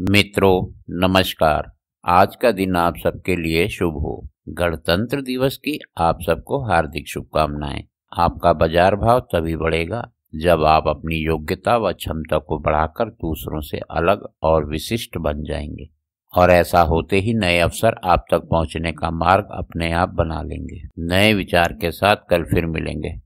मित्रों नमस्कार आज का दिन आप सबके लिए शुभ हो गणतंत्र दिवस की आप सबको हार्दिक शुभकामनाएं आपका बाजार भाव तभी बढ़ेगा जब आप अपनी योग्यता व क्षमता को बढ़ाकर दूसरों से अलग और विशिष्ट बन जाएंगे और ऐसा होते ही नए अवसर आप तक पहुंचने का मार्ग अपने आप बना लेंगे नए विचार के साथ कल फिर मिलेंगे